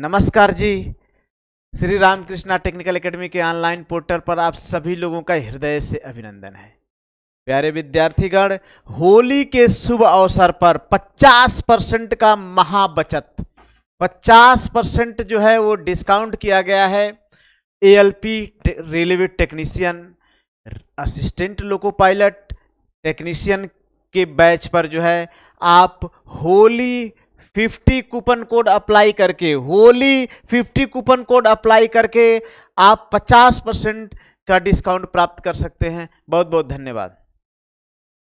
नमस्कार जी Shri Ramakrishna technical academy के ऑनलाइन पोर्टल पर आप सभी लोगों का हृदय से अभिनंदन है प्यारे विद्यार्थीगण होली के शुभ अवसर पर 50 परसेंट का महाबचत 50 परसेंट जो है वो डिस्काउंट किया गया है ALP railway technician assistant loco pilot technician के बैच पर जो है आप होली 50 कूपन कोड अप्लाई करके होली 50 कूपन कोड अप्लाई करके आप 50 परसेंट का डिस्काउंट प्राप्त कर सकते हैं बहुत बहुत धन्यवाद